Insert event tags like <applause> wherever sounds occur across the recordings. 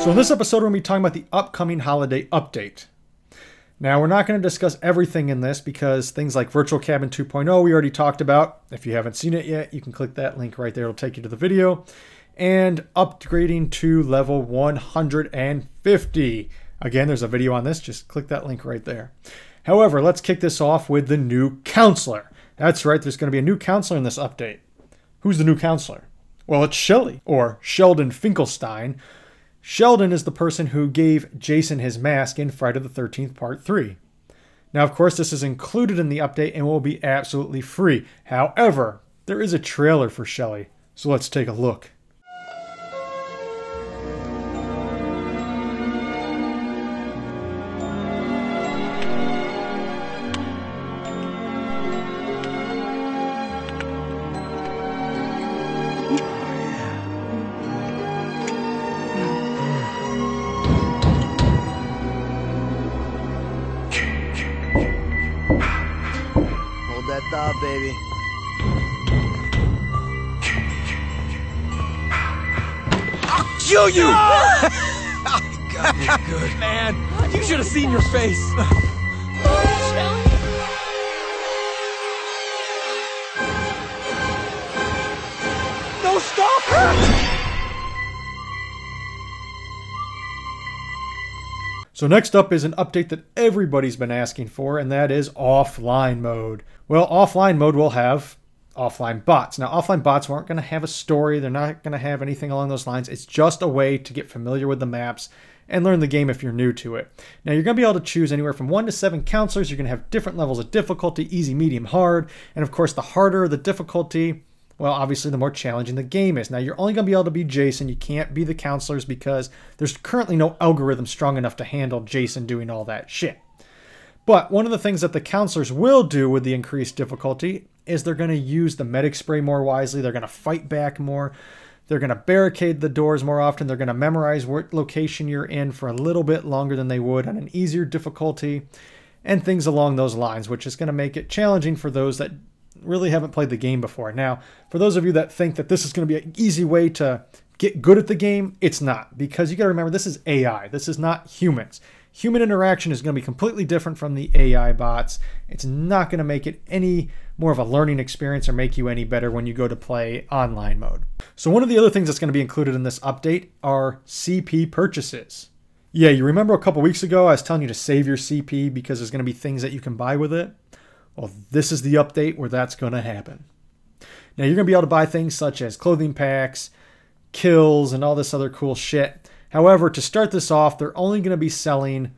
So in this episode, we're going to be talking about the upcoming holiday update. Now, we're not going to discuss everything in this because things like Virtual Cabin 2.0 we already talked about. If you haven't seen it yet, you can click that link right there. It'll take you to the video. And upgrading to level 150. Again, there's a video on this. Just click that link right there. However, let's kick this off with the new counselor. That's right, there's going to be a new counselor in this update. Who's the new counselor? Well, it's Shelley, or Sheldon Finkelstein, Sheldon is the person who gave Jason his mask in Friday the 13th, Part 3. Now, of course, this is included in the update and will be absolutely free. However, there is a trailer for Shelly, so let's take a look. Hold that thought, baby. I'll kill you! No! <laughs> Oh, God, you're good. Man, you should have seen your face. no, stop her! So next up is an update that everybody's been asking for, and that is offline mode. Well, offline mode will have offline bots. Now, offline bots aren't going to have a story. They're not going to have anything along those lines. It's just a way to get familiar with the maps and learn the game if you're new to it. Now, you're going to be able to choose anywhere from one to seven counselors. You're going to have different levels of difficulty, easy, medium, hard. And of course, the harder the difficulty, well, obviously, the more challenging the game is. Now, you're only going to be able to be Jason. You can't be the counselors because there's currently no algorithm strong enough to handle Jason doing all that shit. But one of the things that the counselors will do with the increased difficulty is they're going to use the medic spray more wisely. They're going to fight back more. They're going to barricade the doors more often. They're going to memorize what location you're in for a little bit longer than they would on an easier difficulty and things along those lines, which is going to make it challenging for those that really haven't played the game before. Now, for those of you that think that this is going to be an easy way to get good at the game, it's not because you got to remember this is AI. This is not humans. Human interaction is going to be completely different from the AI bots. It's not going to make it any more of a learning experience or make you any better when you go to play online mode. So one of the other things that's going to be included in this update are CP purchases. Yeah, you remember a couple weeks ago I was telling you to save your CP because there's going to be things that you can buy with it? Well, this is the update where that's going to happen. Now, you're going to be able to buy things such as clothing packs, kills, and all this other cool shit. However, to start this off, they're only going to be selling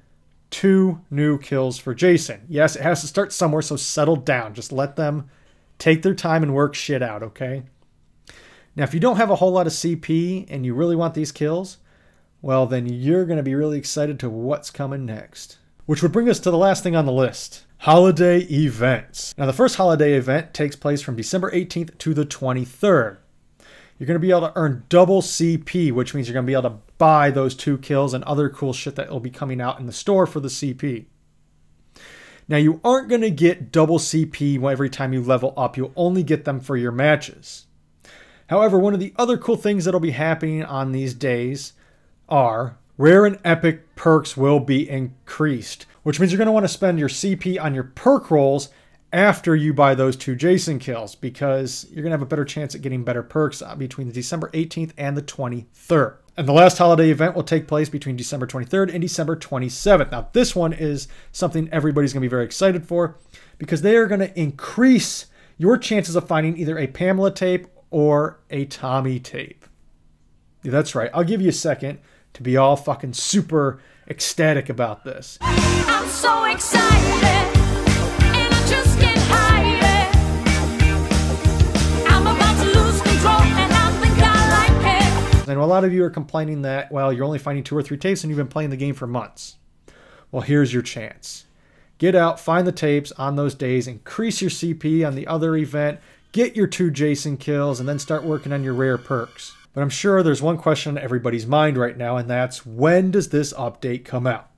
two new kills for Jason. Yes, it has to start somewhere, so settle down. Just let them take their time and work shit out, okay? Now, if you don't have a whole lot of CP and you really want these kills, well, then you're going to be really excited to what's coming next. Which would bring us to the last thing on the list holiday events. Now, the first holiday event takes place from December 18th to the 23rd. You're going to be able to earn double CP, which means you're going to be able to buy those two kills and other cool shit that will be coming out in the store for the CP. Now, you aren't going to get double CP every time you level up, you'll only get them for your matches. However, one of the other cool things that'll be happening on these days are Rare and epic perks will be increased, which means you're going to want to spend your CP on your perk rolls after you buy those two Jason kills because you're going to have a better chance at getting better perks uh, between the December 18th and the 23rd. And the last holiday event will take place between December 23rd and December 27th. Now, this one is something everybody's going to be very excited for because they are going to increase your chances of finding either a Pamela tape or a Tommy tape. Yeah, that's right. I'll give you a second to be all fucking super ecstatic about this. I'm so excited. know a lot of you are complaining that, well, you're only finding two or three tapes and you've been playing the game for months. Well, here's your chance. Get out, find the tapes on those days, increase your CP on the other event, get your two Jason kills, and then start working on your rare perks. But I'm sure there's one question on everybody's mind right now, and that's when does this update come out?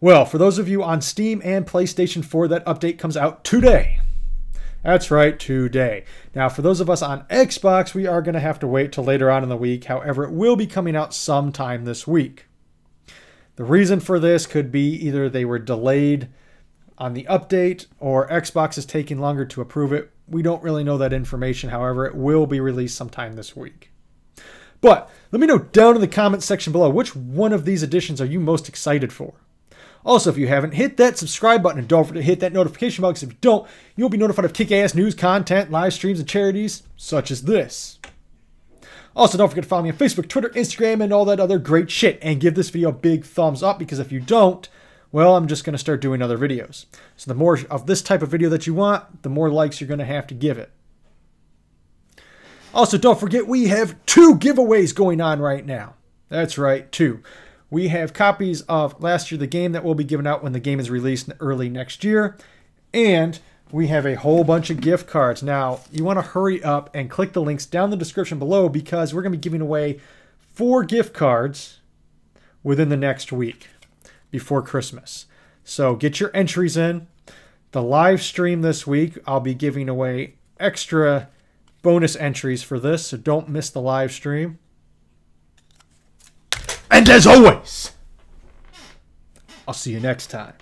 Well, for those of you on Steam and PlayStation 4, that update comes out today. That's right, today. Now, for those of us on Xbox, we are going to have to wait till later on in the week. However, it will be coming out sometime this week. The reason for this could be either they were delayed on the update or Xbox is taking longer to approve it we don't really know that information. However, it will be released sometime this week. But let me know down in the comments section below which one of these editions are you most excited for. Also, if you haven't, hit that subscribe button and don't forget to hit that notification bell because if you don't, you'll be notified of kick-ass news, content, live streams, and charities such as this. Also, don't forget to follow me on Facebook, Twitter, Instagram, and all that other great shit. And give this video a big thumbs up because if you don't, well, I'm just going to start doing other videos. So the more of this type of video that you want, the more likes you're going to have to give it. Also, don't forget we have two giveaways going on right now. That's right, two. We have copies of Last Year the Game that will be given out when the game is released early next year. And we have a whole bunch of gift cards. Now, you want to hurry up and click the links down the description below because we're going to be giving away four gift cards within the next week before Christmas. So get your entries in. The live stream this week, I'll be giving away extra bonus entries for this, so don't miss the live stream. And as always, I'll see you next time.